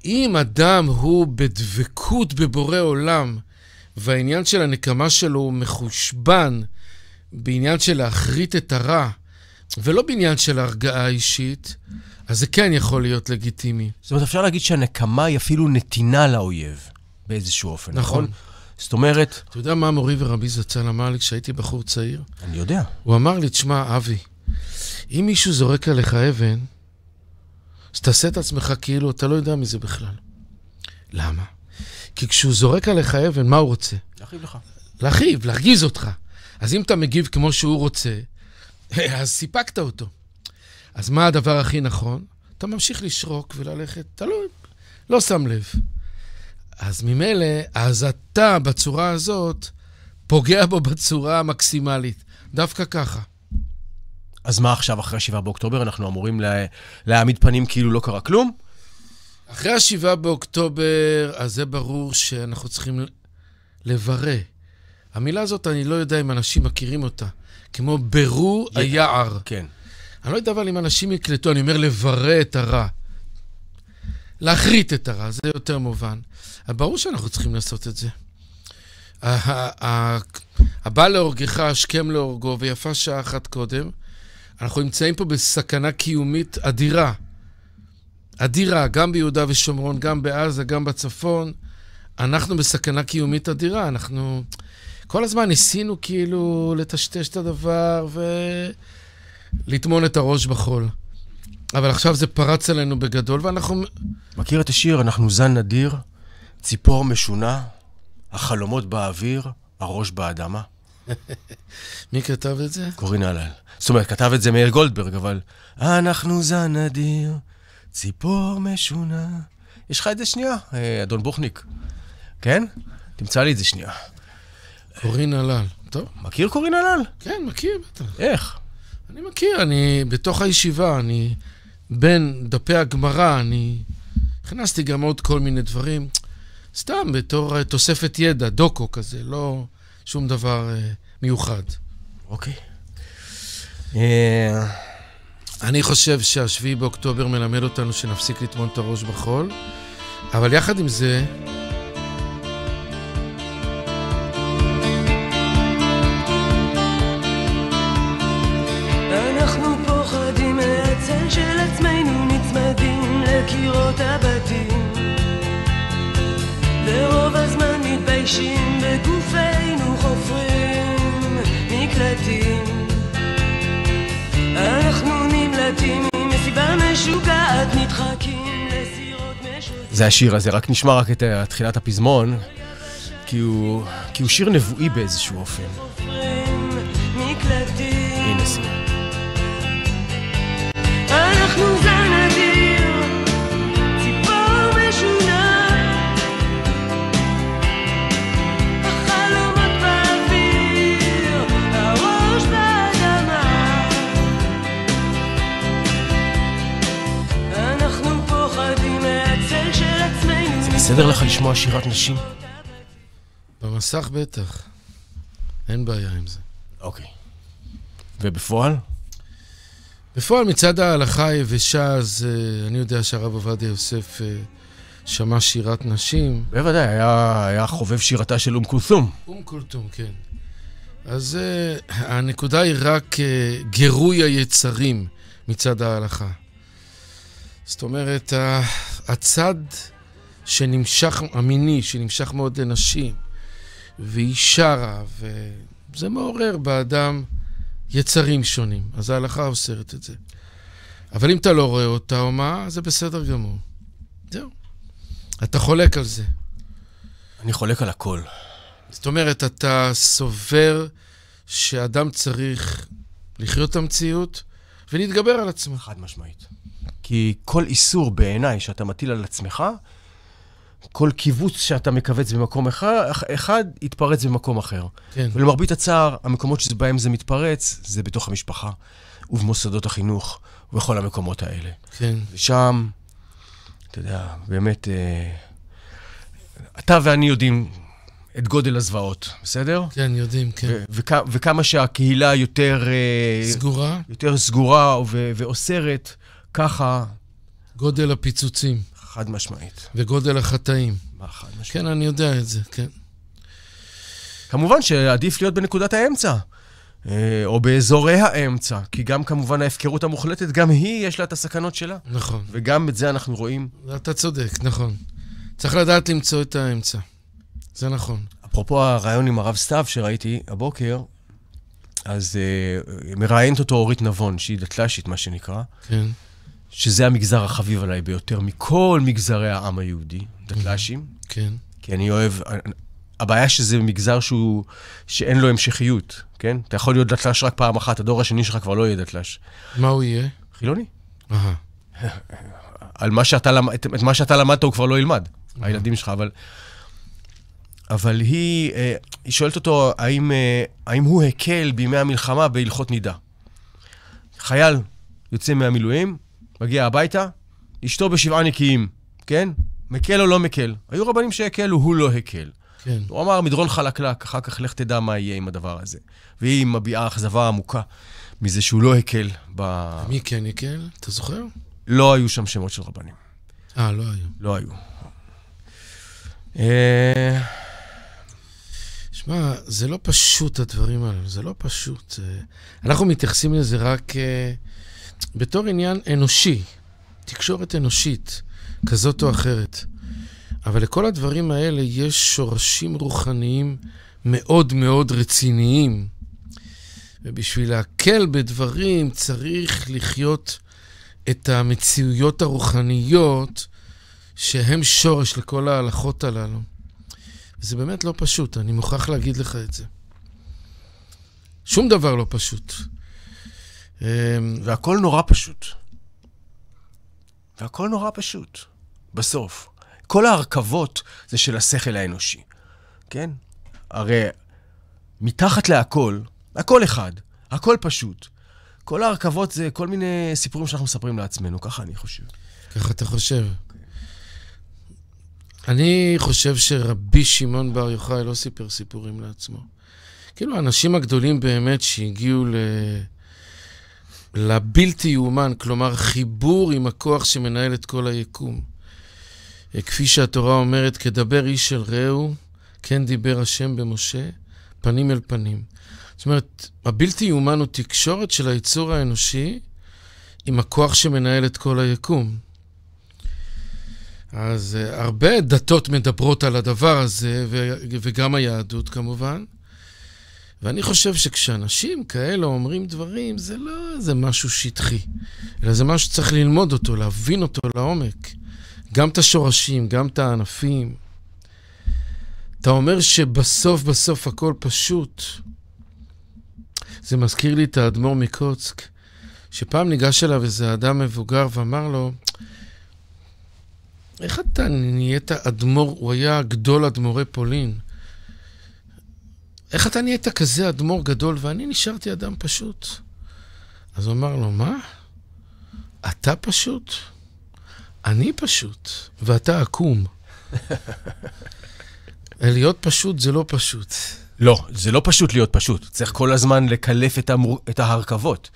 אם אדם הוא בדבקות בבורא עולם, והעניין של הנקמה שלו הוא מחושבן בעניין של להכרית את הרע, ולא בעניין של הרגעה אישית, אז זה כן יכול להיות לגיטימי. זאת אומרת, אפשר להגיד שהנקמה היא אפילו נתינה לאויב. באיזשהו אופן, נכון? נכון? זאת אומרת... אתה יודע מה מורי ורבי זצ"ל אמר לי כשהייתי בחור צעיר? אני יודע. הוא אמר לי, תשמע, אבי, אם מישהו זורק עליך אבן, אז תעשה את עצמך כאילו אתה לא יודע מזה בכלל. למה? כי כשהוא זורק עליך אבן, מה הוא רוצה? להכאיב לך. להכאיב, להרגיז אותך. אז אם אתה מגיב כמו שהוא רוצה, אז סיפקת אותו. אז מה הדבר הכי נכון? אתה ממשיך לשרוק וללכת, תלוי, לא-, לא שם לב. אז ממילא, אז אתה בצורה הזאת פוגע בו בצורה המקסימלית. דווקא ככה. אז מה עכשיו, אחרי 7 באוקטובר, אנחנו אמורים לה... להעמיד פנים כאילו לא קרה כלום? אחרי 7 באוקטובר, אז זה ברור שאנחנו צריכים לברא. המילה הזאת, אני לא יודע אם אנשים מכירים אותה, כמו ברור י... היער. כן. אני לא יודע אבל אם אנשים יקלטו, אני אומר לברא את הרע. להכרית את הרע, זה יותר מובן. ברור שאנחנו צריכים לעשות את זה. הבא להורגך, השכם להורגו, ויפה שעה אחת קודם. אנחנו נמצאים פה בסכנה קיומית אדירה. אדירה, גם ביהודה ושומרון, גם בעזה, גם בצפון. אנחנו בסכנה קיומית אדירה. אנחנו כל הזמן ניסינו כאילו לטשטש את הדבר ולטמון את הראש בחול. אבל עכשיו זה פרץ עלינו בגדול, ואנחנו... מכיר את השיר, אנחנו זן נדיר, ציפור משונה, החלומות באוויר, הראש באדמה? מי כתב את זה? קורין אלל. זאת אומרת, כתב את זה מאיר גולדברג, אבל... אנחנו זן נדיר, ציפור משונה. יש לך את זה שנייה, אה, אדון בוכניק? כן? תמצא לי את זה שנייה. קורין הלל. טוב. מכיר קורין הלל? כן, מכיר, בטח. איך? אני מכיר, אני בתוך הישיבה, אני בין דפי הגמרא, אני הכנסתי גם עוד כל מיני דברים, סתם בתור אה, תוספת ידע, דוקו כזה, לא שום דבר אה, מיוחד. אוקיי. Okay. אה, yeah. אני חושב שהשביעי באוקטובר מלמד אותנו שנפסיק לטמון את הראש בחול, אבל יחד עם זה, מרגישים בגופנו חופרים נקלטים אנחנו נמלטים ממסיבה משוגעת נדחקים לסירות משוגעות זה השיר הזה, רק נשמע רק את אה, תחילת הפזמון כי הוא, כי הוא שיר נבואי באיזשהו אופן בסדר לך לשמוע שירת נשים? במסך בטח. אין בעיה עם זה. אוקיי. ובפועל? בפועל, מצד ההלכה היבשה, אז אה, אני יודע שהרב עובדיה יוסף אה, שמע שירת נשים. בוודאי, היה, היה חובב שירתה של אום כולתום. אום כולתום, כן. אז uh, הנקודה היא רק uh, גירוי היצרים מצד ההלכה. זאת אומרת, uh, הצד... שנמשך, המיני, שנמשך מאוד לנשים, והיא שרה, וזה מעורר באדם יצרים שונים. אז ההלכה אוסרת את זה. אבל אם אתה לא רואה אותה או מה, אה, זה בסדר גמור. זהו. אתה חולק על זה. אני חולק על הכל. זאת אומרת, אתה סובר שאדם צריך לחיות את המציאות ולהתגבר על עצמו. חד משמעית. כי כל איסור בעיניי שאתה מטיל על עצמך, כל קיבוץ שאתה מכווץ במקום אחד, אחד יתפרץ במקום אחר. כן. ולמרבית הצער, המקומות שבהם זה מתפרץ, זה בתוך המשפחה, ובמוסדות החינוך, ובכל המקומות האלה. כן. ושם, אתה יודע, באמת, אה, אתה ואני יודעים את גודל הזוועות, בסדר? כן, יודעים, כן. ו- וכ- וכמה שהקהילה יותר... אה, סגורה? יותר סגורה ו- ואוסרת, ככה... גודל הפיצוצים. חד משמעית. וגודל החטאים. מה, חד משמעית. כן, אני יודע את זה, כן. כמובן שעדיף להיות בנקודת האמצע, אה, או באזורי האמצע, כי גם כמובן ההפקרות המוחלטת, גם היא, יש לה את הסכנות שלה. נכון. וגם את זה אנחנו רואים. אתה צודק, נכון. צריך לדעת למצוא את האמצע. זה נכון. אפרופו הרעיון עם הרב סתיו שראיתי הבוקר, אז uh, מראיינת אותו אורית נבון, שהיא דתל"שית, מה שנקרא. כן. שזה המגזר החביב עליי ביותר מכל מגזרי העם היהודי, דתל"שים. כן. כי אני אוהב... הבעיה שזה מגזר שהוא... שאין לו המשכיות, כן? אתה יכול להיות דתל"ש רק פעם אחת, הדור השני שלך כבר לא יהיה דתל"ש. מה הוא יהיה? חילוני. אהה. על מה שאתה, למד, את, את מה שאתה למדת הוא כבר לא ילמד, mm הילדים שלך, אבל... אבל היא, אה, היא שואלת אותו, האם, אה, האם הוא הקל בימי המלחמה בהלכות נידה? חייל יוצא מהמילואים, מגיע הביתה, אשתו בשבעה נקיים, כן? מקל או לא מקל? היו רבנים שהקלו, הוא לא הקל. כן. הוא אמר, מדרון חלקלק, אחר כך לך תדע מה יהיה עם הדבר הזה. והיא מביעה אכזבה עמוקה מזה שהוא לא הקל ב... מי כן הקל? אתה זוכר? לא היו שם שמות של רבנים. אה, לא היו. לא היו. אה, שמע, זה לא פשוט הדברים האלה, זה לא פשוט. אה, אנחנו מתייחסים לזה רק... אה, בתור עניין אנושי, תקשורת אנושית, כזאת או אחרת. אבל לכל הדברים האלה יש שורשים רוחניים מאוד מאוד רציניים. ובשביל להקל בדברים צריך לחיות את המציאויות הרוחניות שהן שורש לכל ההלכות הללו. זה באמת לא פשוט, אני מוכרח להגיד לך את זה. שום דבר לא פשוט. אמ, והכל נורא פשוט. והכל נורא פשוט, בסוף. כל ההרכבות זה של השכל האנושי, כן? הרי מתחת להכל, הכל אחד, הכל פשוט. כל ההרכבות זה כל מיני סיפורים שאנחנו מספרים לעצמנו, ככה אני חושב. ככה אתה חושב. אני חושב שרבי שמעון בר יוחאי לא סיפר סיפורים לעצמו. כאילו, האנשים הגדולים באמת שהגיעו ל... לבלתי יאומן, כלומר חיבור עם הכוח שמנהל את כל היקום. אה, כפי שהתורה אומרת, כדבר איש אל רעהו, כן דיבר השם במשה, פנים אל פנים. זאת אומרת, הבלתי יאומן הוא תקשורת של היצור האנושי עם הכוח שמנהל את כל היקום. אז אה, הרבה דתות מדברות על הדבר הזה, וגם היהדות כמובן. ואני חושב שכשאנשים כאלה אומרים דברים, זה לא איזה משהו שטחי, אלא זה משהו שצריך ללמוד אותו, להבין אותו לעומק. גם את השורשים, גם את הענפים. אתה אומר שבסוף בסוף הכל פשוט. זה מזכיר לי את האדמו"ר מקוצק, שפעם ניגש אליו איזה אדם מבוגר ואמר לו, איך אתה נהיית אדמו"ר? הוא היה גדול אדמו"רי פולין. איך אתה נהיית כזה אדמו"ר גדול ואני נשארתי אדם פשוט? אז הוא אמר לו, מה? אתה פשוט? אני פשוט, ואתה עקום. להיות פשוט זה לא פשוט. לא, זה לא פשוט להיות פשוט. צריך כל הזמן לקלף את, המור... את ההרכבות.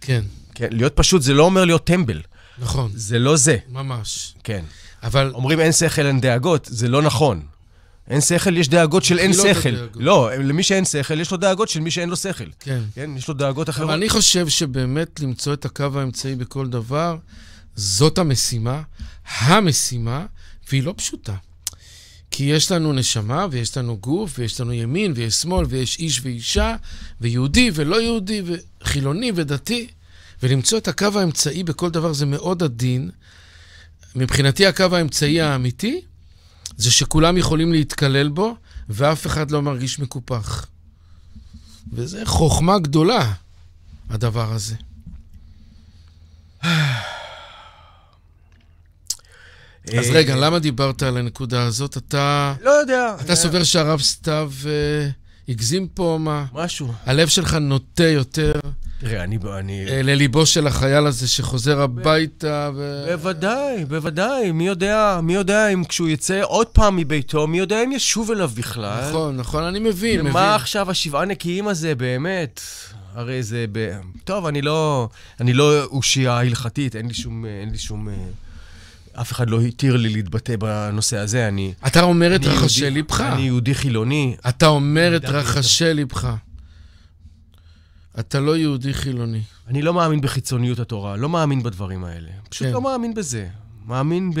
כן. כן. להיות פשוט זה לא אומר להיות טמבל. נכון. זה לא זה. ממש. כן. אבל... אומרים אין שכל, אין דאגות, זה לא נכון. אין שכל, יש דאגות של אין לא שכל. לא, למי שאין שכל, יש לו דאגות של מי שאין לו שכל. כן. כן, יש לו דאגות אחרות. אבל אני חושב שבאמת למצוא את הקו האמצעי בכל דבר, זאת המשימה, המשימה, והיא לא פשוטה. כי יש לנו נשמה, ויש לנו גוף, ויש לנו ימין, ויש שמאל, ויש איש ואישה, ויהודי ולא יהודי, וחילוני ודתי. ולמצוא את הקו האמצעי בכל דבר זה מאוד עדין. מבחינתי הקו האמצעי האמיתי זה שכולם יכולים להתקלל בו, ואף אחד לא מרגיש מקופח. וזה חוכמה גדולה, הדבר הזה. אז אה, רגע, למה דיברת על הנקודה הזאת? אתה... לא יודע. אתה סובר שהרב סתיו אה, הגזים פה מה? משהו. הלב שלך נוטה יותר. תראה, אני... אני... אה, לליבו של החייל הזה שחוזר הביתה ו... בוודאי, בוודאי. מי יודע, מי יודע אם כשהוא יצא עוד פעם מביתו, מי יודע אם ישוב אליו בכלל. נכון, נכון, אני מבין, מבין. ומה עכשיו השבעה נקיים הזה, באמת? הרי זה... ב... טוב, אני לא... אני לא אושייה הלכתית, אין לי שום... אה, אין לי שום... אה, אף אחד לא התיר לי להתבטא בנושא הזה, אני... אתה אומר את רחשי ליבך. אני יהודי חילוני. אתה אומר את רחשי ליבך. אתה לא יהודי חילוני. אני לא מאמין בחיצוניות התורה, לא מאמין בדברים האלה. פשוט כן. לא מאמין בזה. מאמין ב...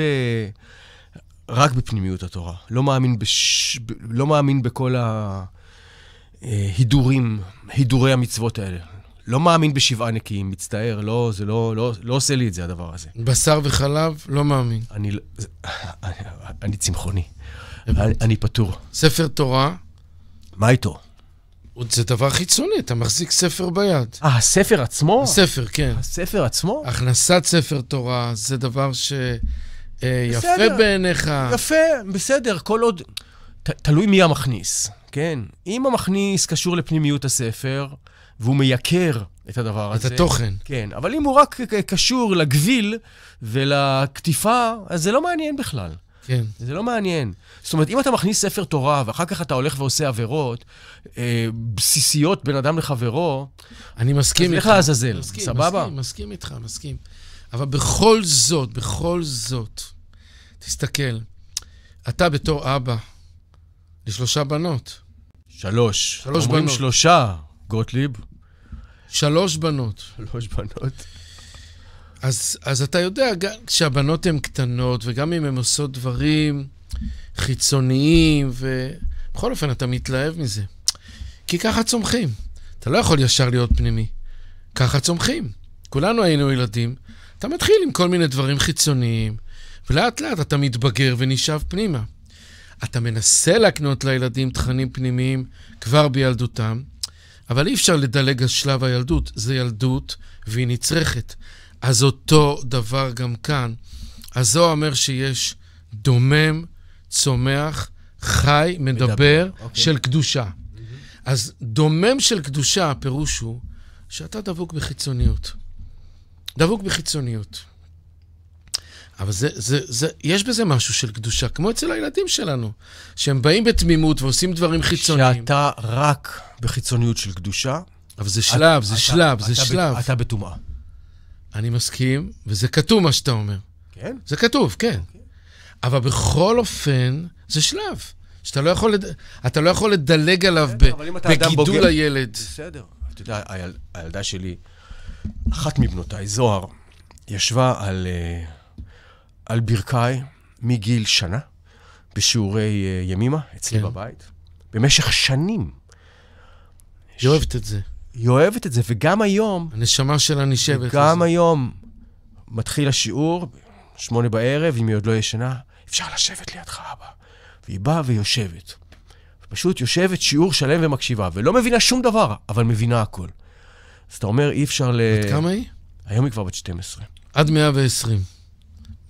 רק בפנימיות התורה. לא מאמין, בש... לא מאמין בכל ההידורים, אה, הידורי המצוות האלה. לא מאמין בשבעה נקיים, מצטער, לא, זה לא, לא, לא עושה לי את זה, הדבר הזה. בשר וחלב, לא מאמין. אני, אני, לא, אני צמחוני. אני, אני פטור. ספר תורה? מה איתו? זה דבר חיצוני, אתה מחזיק ספר ביד. אה, הספר עצמו? הספר, כן. הספר עצמו? הכנסת ספר תורה, זה דבר שיפה אה, בעיניך. יפה, בסדר, כל עוד... ת, תלוי מי המכניס, כן? אם המכניס קשור לפנימיות הספר, והוא מייקר את הדבר את הזה. את התוכן. כן, אבל אם הוא רק קשור לגביל ולקטיפה, אז זה לא מעניין בכלל. כן. זה לא מעניין. זאת אומרת, אם אתה מכניס ספר תורה, ואחר כך אתה הולך ועושה עבירות אה, בסיסיות בין אדם לחברו, אני מסכים איתך. אז לך לעזאזל, סבבה? מסכים, מסכים איתך, מסכים. אבל בכל זאת, בכל זאת, תסתכל, אתה בתור אבא לשלושה בנות. שלוש. שלוש אומרים בנות. אומרים שלושה. גוטליב. שלוש בנות. שלוש בנות. אז, אז אתה יודע, גם כשהבנות הן קטנות, וגם אם הן עושות דברים חיצוניים, ובכל אופן, אתה מתלהב מזה. כי ככה צומחים. אתה לא יכול ישר להיות פנימי. ככה צומחים. כולנו היינו ילדים. אתה מתחיל עם כל מיני דברים חיצוניים, ולאט לאט אתה מתבגר ונשאב פנימה. אתה מנסה להקנות לילדים תכנים פנימיים כבר בילדותם, אבל אי אפשר לדלג על שלב הילדות, זה ילדות והיא נצרכת. אז אותו דבר גם כאן. הזוהר אומר שיש דומם, צומח, חי, מדבר, מדבר אוקיי. אוקיי. של קדושה. Mm-hmm. אז דומם של קדושה, הפירוש הוא שאתה דבוק בחיצוניות. דבוק בחיצוניות. אבל זה, זה, זה, יש בזה משהו של קדושה, כמו אצל הילדים שלנו, שהם באים בתמימות ועושים דברים חיצוניים. שאתה רק בחיצוניות של קדושה. אבל זה שלב, אתה, זה אתה, שלב, אתה, זה אתה שלב. אתה בטומאה. אני מסכים, וזה כתוב מה שאתה אומר. כן? זה כתוב, כן. Okay. אוקיי. אבל בכל אופן, זה שלב. שאתה לא יכול, לד... אתה לא יכול לדלג עליו בסדר, ב... בגידול בוגר... הילד. בסדר. אתה יודע, היל... הילדה שלי, אחת מבנותיי, זוהר, ישבה על... Uh... על ברכיי מגיל שנה, בשיעורי אה, ימימה, אצלי כן. בבית, במשך שנים. היא ש... אוהבת את זה. היא אוהבת את זה, וגם היום... הנשמה שלה נשאבת. גם לזה. היום מתחיל השיעור, שמונה בערב, אם היא עוד לא ישנה, אפשר לשבת לידך, אבא. והיא באה ויושבת. פשוט יושבת שיעור שלם ומקשיבה, ולא מבינה שום דבר, אבל מבינה הכל. אז אתה אומר, אי אפשר ל... עד כמה היא? היום היא כבר בת 12. עד 120.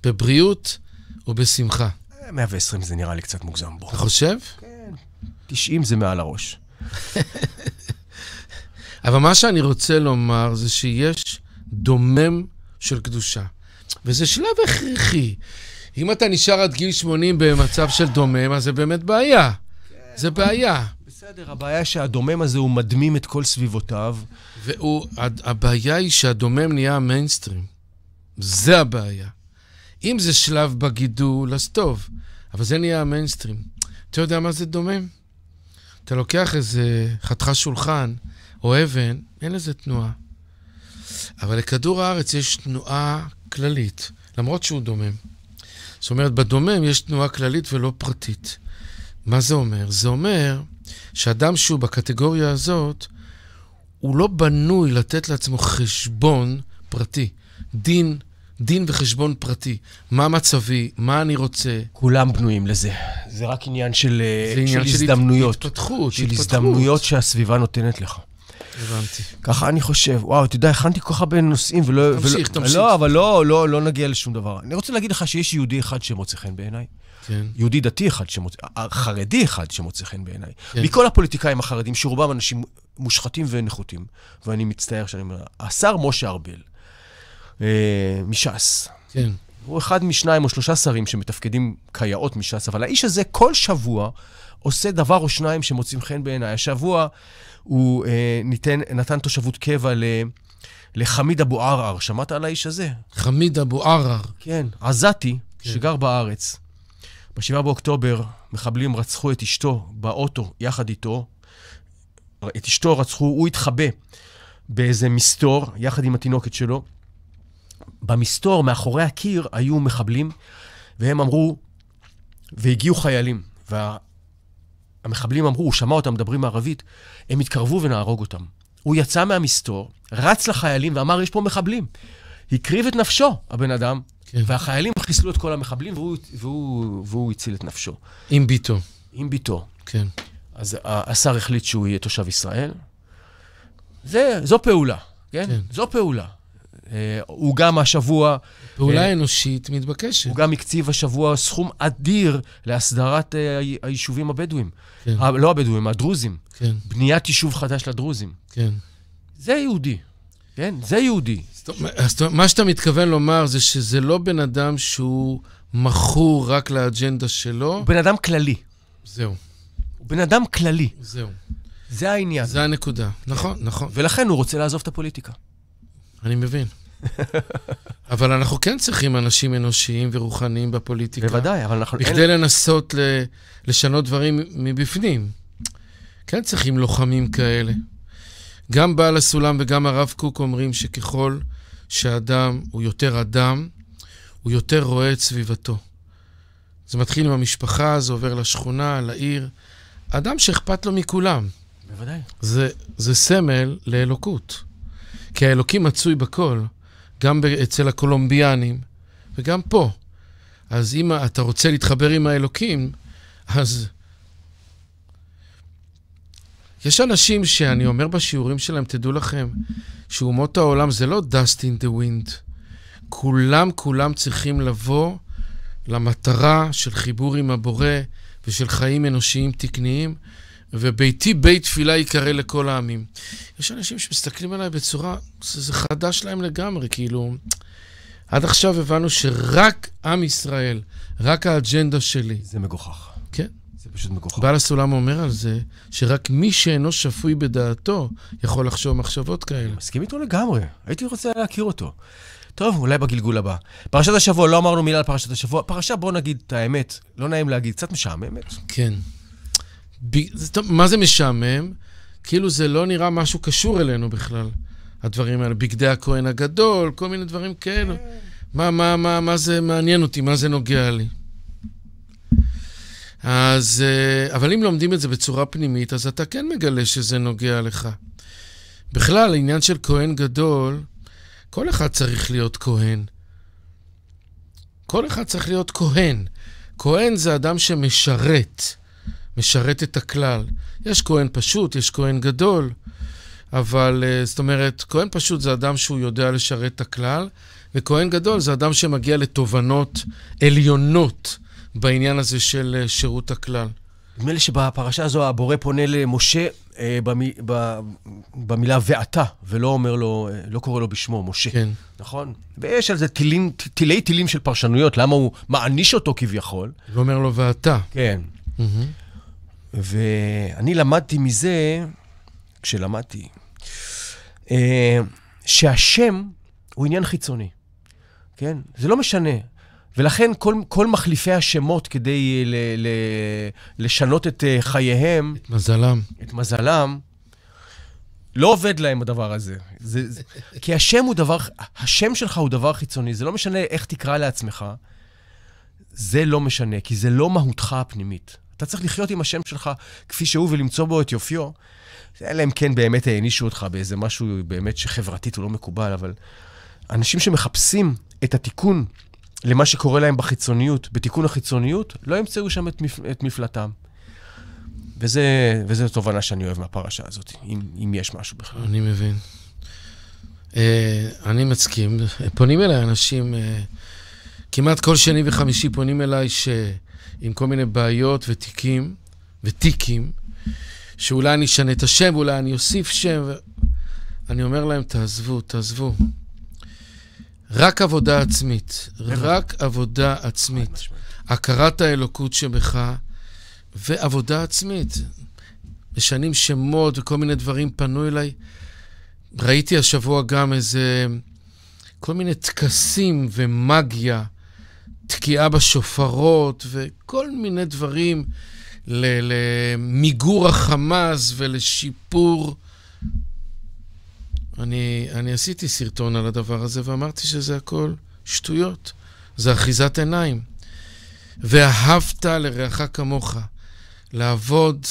בבריאות או בשמחה? 120 זה נראה לי קצת מוגזם בו. אתה חושב? כן. 90 זה מעל הראש. אבל מה שאני רוצה לומר זה שיש דומם של קדושה. וזה שלב הכרחי. אם אתה נשאר עד גיל 80 במצב של דומם, אז זה באמת בעיה. זה כן. בעיה. בסדר, הבעיה שהדומם הזה הוא מדמים את כל סביבותיו. והוא, הבעיה היא שהדומם נהיה המיינסטרים. זה הבעיה. אם זה שלב בגידול, אז טוב, אבל זה נהיה המיינסטרים. אתה יודע מה זה דומה? אתה לוקח איזה חתיכה שולחן או אבן, אין לזה תנועה. אבל לכדור הארץ יש תנועה כללית, למרות שהוא דומם. זאת אומרת, בדומם יש תנועה כללית ולא פרטית. מה זה אומר? זה אומר שאדם שהוא בקטגוריה הזאת, הוא לא בנוי לתת לעצמו חשבון פרטי, דין דין וחשבון פרטי. מה מצבי, מה אני רוצה. כולם בנויים לזה. זה רק עניין של, זה אה, עניין של, של הזדמנויות. זה עניין של התפתחות, של התפתחות. הזדמנויות שהסביבה נותנת לך. הבנתי. ככה אני חושב. וואו, אתה יודע, הכנתי כל כך הרבה נושאים ולא... תמשיך, ולא, תמשיך. לא, אבל לא, לא, לא נגיע לשום דבר. אני רוצה להגיד לך שיש יהודי אחד שמוצא חן בעיניי. כן. יהודי דתי אחד שמוצא... אה, חרדי אחד שמוצא חן בעיניי. כן. מכל הפוליטיקאים החרדים, שרובם אנשים מושחתים ונחותים, ואני מצטער שאני אומר, השר משה ארבל, אה, מש"ס. כן. הוא אחד משניים או שלושה שרים שמתפקדים כיאות מש"ס, אבל האיש הזה כל שבוע עושה דבר או שניים שמוצאים חן בעיניי. השבוע הוא אה, ניתן, נתן תושבות קבע ל... לחמיד אבו ערער. שמעת על האיש הזה? חמיד אבו ערער. כן, עזתי, כן. שגר בארץ. ב-7 באוקטובר מחבלים רצחו את אשתו באוטו יחד איתו. את אשתו רצחו, הוא התחבא באיזה מסתור יחד עם התינוקת שלו. במסתור, מאחורי הקיר, היו מחבלים, והם אמרו, והגיעו חיילים. והמחבלים וה... אמרו, הוא שמע אותם מדברים ערבית, הם התקרבו ונהרוג אותם. הוא יצא מהמסתור, רץ לחיילים ואמר, יש פה מחבלים. הקריב את נפשו, הבן אדם, כן. והחיילים חיסלו את כל המחבלים, והוא, והוא, והוא הציל את נפשו. עם ביתו. עם ביתו. כן. אז השר החליט שהוא יהיה תושב ישראל. זה, זו פעולה, כן? כן? זו פעולה. אה, הוא גם השבוע... פעולה אה, אנושית מתבקשת. הוא גם הקציב השבוע סכום אדיר להסדרת אה, היישובים הבדואים. כן. לא הבדואים, הדרוזים. כן. בניית יישוב חדש לדרוזים. כן. זה יהודי. כן, זה יהודי. אז מה שאתה מתכוון לומר זה שזה לא בן אדם שהוא מכור רק לאג'נדה שלו. הוא בן אדם כללי. זהו. הוא בן אדם כללי. זהו. זה העניין. זה הנקודה. נכון, נכון. ולכן הוא רוצה לעזוב את הפוליטיקה. אני מבין. אבל אנחנו כן צריכים אנשים אנושיים ורוחניים בפוליטיקה. בוודאי, אבל אנחנו... בכדי אין... לנסות ל... לשנות דברים מבפנים. כן צריכים לוחמים כאלה. גם בעל הסולם וגם הרב קוק אומרים שככל שאדם הוא יותר אדם, הוא יותר רואה את סביבתו. זה מתחיל עם המשפחה, זה עובר לשכונה, לעיר. אדם שאכפת לו מכולם. בוודאי. זה, זה סמל לאלוקות. כי האלוקים מצוי בכל. גם אצל הקולומביאנים וגם פה. אז אם אתה רוצה להתחבר עם האלוקים, אז... יש אנשים שאני אומר בשיעורים שלהם, תדעו לכם, שאומות העולם זה לא dust in the wind. כולם, כולם צריכים לבוא למטרה של חיבור עם הבורא ושל חיים אנושיים תקניים, וביתי בית תפילה ייקרא לכל העמים. יש אנשים שמסתכלים עליי בצורה, זה, חדש להם לגמרי, כאילו... עד עכשיו הבנו שרק עם ישראל, רק האג'נדה שלי. זה מגוחך. כן. זה פשוט מגוחך. בעל הסולם אומר על זה, שרק מי שאינו שפוי בדעתו יכול לחשוב מחשבות כאלה. מסכים איתו לגמרי, הייתי רוצה להכיר אותו. טוב, אולי בגלגול הבא. פרשת השבוע, לא אמרנו מילה על פרשת השבוע. פרשה, בוא נגיד את האמת, לא נעים להגיד, קצת משעממת. כן. ב... טוב, מה זה משעמם? כאילו זה לא נראה משהו קשור אלינו בכלל, הדברים האלה. בגדי הכהן הגדול, כל מיני דברים כאלו. כן. מה, מה, מה, מה זה מעניין אותי? מה זה נוגע לי? אז... אה, אבל אם לומדים את זה בצורה פנימית, אז אתה כן מגלה שזה נוגע לך. בכלל, העניין של כהן גדול, כל אחד צריך להיות כהן. כל אחד צריך להיות כהן. כהן זה אדם שמשרת. משרת את הכלל. יש כהן פשוט, יש כהן גדול, אבל אה, זאת אומרת, כהן פשוט זה אדם שהוא יודע לשרת את הכלל, וכהן גדול זה אדם שמגיע לתובנות עליונות בעניין הזה של אה, שירות הכלל. נדמה לי שבפרשה הזו הבורא פונה למשה אה, במי, ב, במילה ואתה, ולא אומר לו, אה, לא קורא לו בשמו, משה. כן. נכון? ויש על זה טילים, טילי טילים של פרשנויות, למה הוא מעניש אותו כביכול. הוא אומר לו ואתה. כן. Mm-hmm. ואני למדתי מזה, כשלמדתי, אה, שהשם הוא עניין חיצוני, כן? זה לא משנה. ולכן כל, כל מחליפי השמות כדי אה, ל, ל, לשנות את אה, חייהם... את מזלם. את מזלם, לא עובד להם הדבר הזה. זה, זה, כי השם הוא דבר, השם שלך הוא דבר חיצוני, זה לא משנה איך תקרא לעצמך, זה לא משנה, כי זה לא מהותך הפנימית. אתה צריך לחיות עם השם שלך כפי שהוא ולמצוא בו את יופיו. אלא אם כן באמת הענישו אותך באיזה משהו באמת שחברתית הוא לא מקובל, אבל אנשים שמחפשים את התיקון למה שקורה להם בחיצוניות, בתיקון החיצוניות, לא ימצאו שם את, מפ... את מפלטם. וזה, וזה תובנה שאני אוהב מהפרשה הזאת, אם, אם יש משהו בכלל. אני מבין. Uh, אני מסכים. פונים אליי אנשים, uh, כמעט כל שני וחמישי פונים אליי ש... Uh, עם כל מיני בעיות ותיקים, ותיקים, שאולי אני אשנה את השם, אולי אני אוסיף שם. ו... אני אומר להם, תעזבו, תעזבו. רק עבודה עצמית, רק עבודה עצמית. הכרת האלוקות שבך ועבודה עצמית. משנים שמות וכל מיני דברים פנו אליי. ראיתי השבוע גם איזה... כל מיני טקסים ומגיה. תקיעה בשופרות וכל מיני דברים למיגור החמאס ולשיפור. אני, אני עשיתי סרטון על הדבר הזה ואמרתי שזה הכל שטויות, זה אחיזת עיניים. ואהבת לרעך כמוך, לעבוד,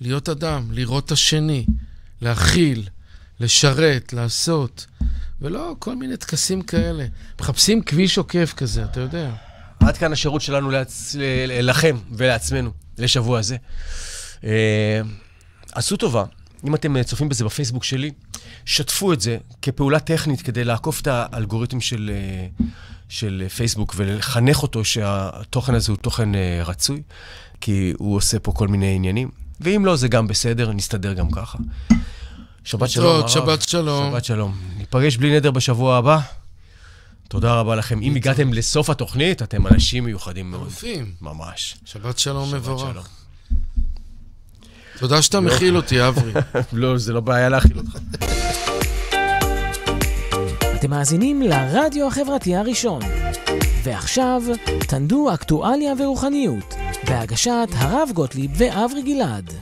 להיות אדם, לראות את השני, להכיל, לשרת, לעשות. ולא כל מיני טקסים כאלה. מחפשים כביש עוקף כזה, אתה יודע. עד כאן השירות שלנו להצ... לכם ולעצמנו לשבוע הזה. אה, עשו טובה, אם אתם אה, צופים בזה בפייסבוק שלי, שתפו את זה כפעולה טכנית כדי לעקוף את האלגוריתם של, אה, של פייסבוק ולחנך אותו שהתוכן הזה הוא תוכן רצוי, כי הוא עושה פה כל מיני עניינים. ואם לא, זה גם בסדר, נסתדר גם ככה. שבת שלום. הרב. שבת שלום. שבת שלום. ניפגש בלי נדר בשבוע הבא. תודה רבה לכם. אם הגעתם לסוף התוכנית, אתם אנשים מיוחדים מאוד. אלופים. ממש. שבת שלום מבורך. תודה שאתה לא. מכיל אותי, אברי. לא, זה לא בעיה להכיל אותך. אתם מאזינים לרדיו החברתי הראשון. ועכשיו, תנדו אקטואליה ורוחניות, בהגשת הרב גוטליב ואברי גלעד.